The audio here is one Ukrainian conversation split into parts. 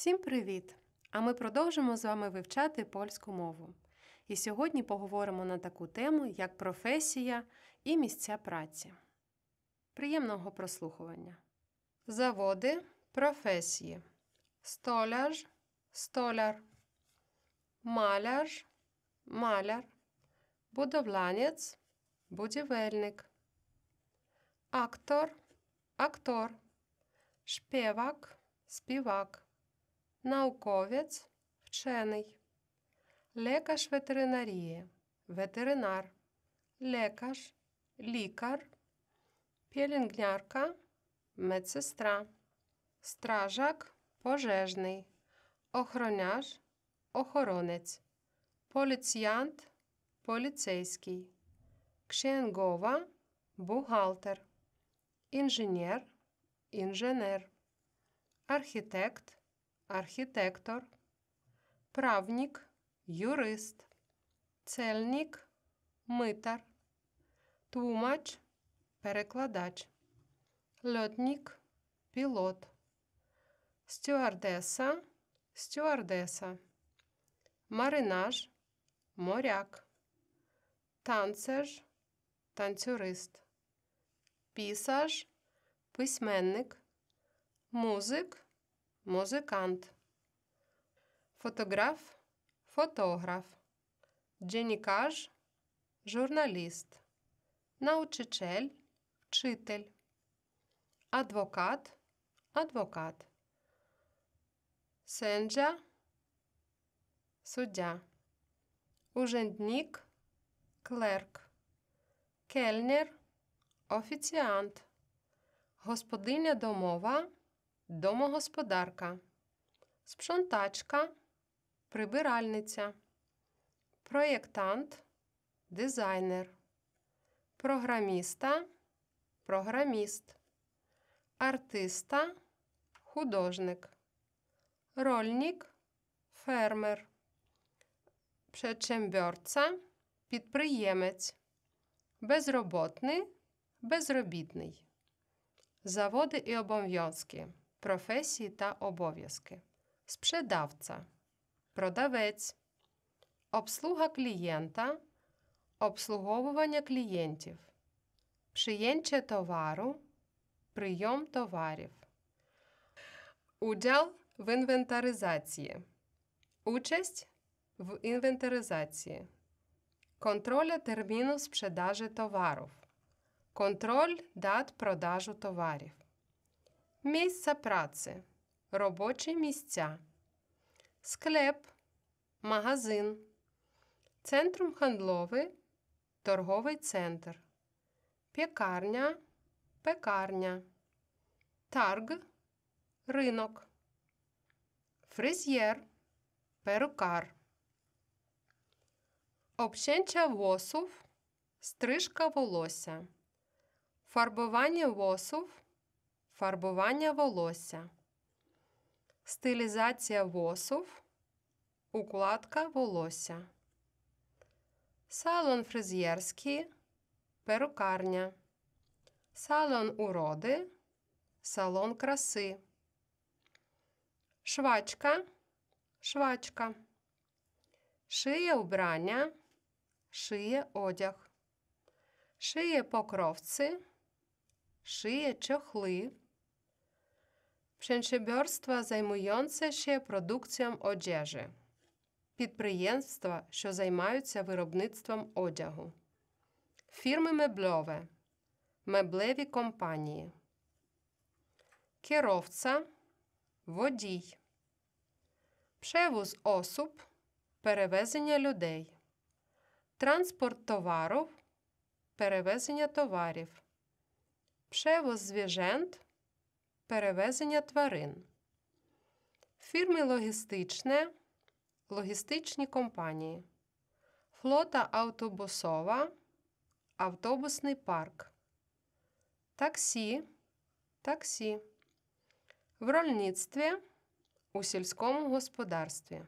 Всім привіт! А ми продовжимо з вами вивчати польську мову. І сьогодні поговоримо на таку тему, як професія і місця праці. Приємного прослухування. Заводи професії. Столяж, столяр, маляж, маляр, Будовланець будівельник, актор, актор, шпівак, співак науковець, вчений, лекаш ветеринарії, ветеринар, лекаш, лікар, пілінгнярка, медсестра, стражак, пожежний, Охороняш. охоронець, поліціянт, поліцейський, кшенгова, бухгалтер, інженер, інженер, архітект архітектор, правнік, юрист, цельник, митар, тлумач, перекладач, льотнік, пілот, стюардеса, стюардеса, маринаж, моряк, танцеж, танцюрист, пісаж, письменник, музик музикант, фотограф, фотограф, дженікаж, журналіст, научитель, вчитель, адвокат, адвокат, сенджа, суддя, ужендник, клерк, кельнер, офіціант, господиня домова домогосподарка, спшонтачка, прибиральниця, проєктант, дизайнер, програміста, програміст, артиста, художник, рольник, фермер, предчембьорця, підприємець, безроботний, безробітний. Заводи і обов'язки професії та обов'язки. Спшедавця, продавець, обслуга клієнта, обслуговування клієнтів, приємче товару, прийом товарів, удял в інвентаризації, участь в інвентаризації, контроля терміну спшедажі товарів, контроль дат продажу товарів місце праці, робочі місця, склеп, магазин, центром хандловий, торговий центр, пекарня, пекарня, тарг, ринок, фрезєр, перукар. Общенча восув, стрижка волосся, фарбування восов фарбування волосся, стилізація восов, укладка волосся, салон фрезєрський, перукарня, салон уроди, салон краси, швачка, швачка, шиє убрання, шиє одяг, шиє покровці. Шиє чохли. Przedsiębiorstwa zajmujące ще produkcją одежі. Підприємства, що займаються виробництвом одягу. Фірми мебльове. Меблеві компанії. Керовця. Водій. Пшевуз osób. Перевезення людей. Транспорт товарів. Перевезення товарів. Przewóz zwierzęt перевезення тварин. Фірми логістичне, логістичні компанії. Флота автобусова, автобусний парк. Таксі. Таксі. В рольництві у сільському господарстві.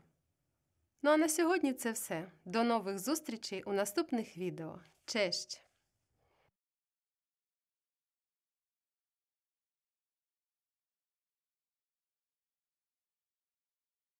Ну а на сьогодні це все. До нових зустрічей у наступних відео. Честь!